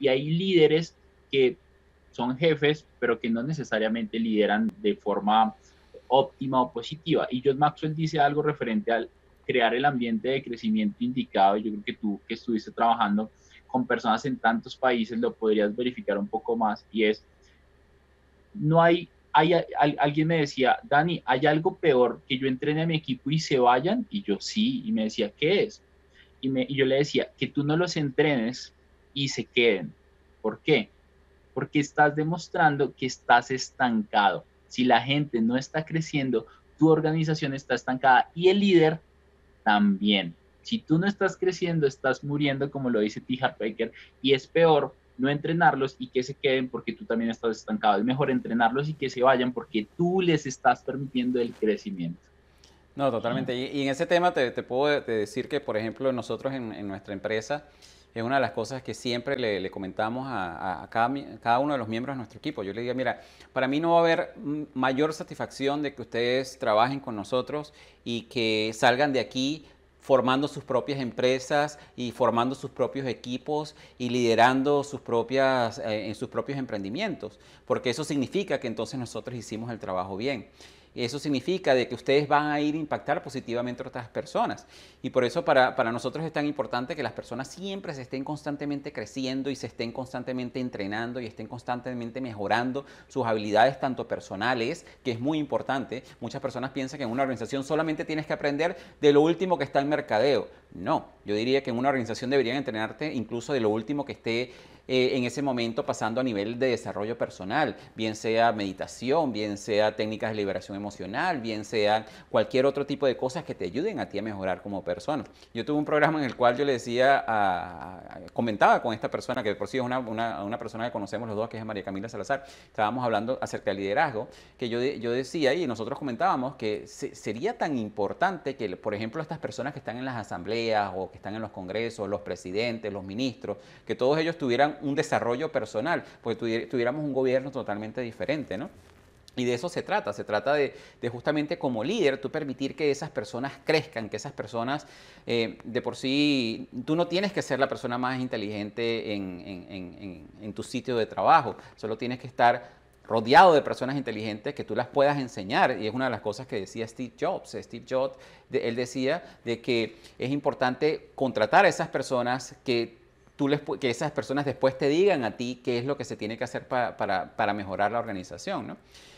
y hay líderes que son jefes, pero que no necesariamente lideran de forma óptima o positiva. Y John Maxwell dice algo referente al crear el ambiente de crecimiento indicado. Yo creo que tú que estuviste trabajando con personas en tantos países lo podrías verificar un poco más y es, no hay, hay, alguien me decía, Dani, ¿hay algo peor que yo entrene a mi equipo y se vayan? Y yo sí, y me decía, ¿qué es? Y, y yo le decía, que tú no los entrenes y se queden. ¿Por qué? Porque estás demostrando que estás estancado. Si la gente no está creciendo, tu organización está estancada y el líder también. Si tú no estás creciendo, estás muriendo, como lo dice T. Harpaker, y es peor no entrenarlos y que se queden porque tú también estás estancado. Es mejor entrenarlos y que se vayan porque tú les estás permitiendo el crecimiento. No, totalmente. Y, en ese tema te, puedo decir que, por ejemplo, nosotros en nuestra empresa es una de las cosas que siempre le, comentamos a, cada, uno de los miembros de nuestro equipo. Yo le digo, mira, para mí no va a haber mayor satisfacción de que ustedes trabajen con nosotros y que salgan de aquí formando sus propias empresas y formando sus propios equipos y liderando sus propias, eh, en sus propios emprendimientos, porque eso significa que entonces nosotros hicimos el trabajo bien. Eso significa de que ustedes van a ir a impactar positivamente a otras personas. Y por eso para, para nosotros es tan importante que las personas siempre se estén constantemente creciendo y se estén constantemente entrenando y estén constantemente mejorando sus habilidades tanto personales, que es muy importante. Muchas personas piensan que en una organización solamente tienes que aprender de lo último que está en mercadeo. No, yo diría que en una organización deberían entrenarte incluso de lo último que esté eh, en ese momento pasando a nivel de desarrollo personal, bien sea meditación, bien sea técnicas de liberación emocional, bien sea cualquier otro tipo de cosas que te ayuden a ti a mejorar como persona. Yo tuve un programa en el cual yo le decía, comentaba con esta persona, que por sí es una, persona que conocemos los dos, que es María Camila Salazar, estábamos hablando acerca del liderazgo, que yo, decía y nosotros comentábamos que sería tan importante que, por ejemplo, estas personas que están en las asambleas, o que están en los congresos, los presidentes, los ministros, que todos ellos tuvieran un desarrollo personal, pues tuviéramos un gobierno totalmente diferente, ¿no? Y de eso se trata, se trata de, justamente como líder tú permitir que esas personas crezcan, que esas personas eh, de por sí, tú no tienes que ser la persona más inteligente en, en tu sitio de trabajo, solo tienes que estar rodeado de personas inteligentes que tú las puedas enseñar. Y es una de las cosas que decía Steve Jobs. Steve Jobs, él decía de que es importante contratar a esas personas que, tú les, que esas personas después te digan a ti qué es lo que se tiene que hacer para, para mejorar la organización. ¿no?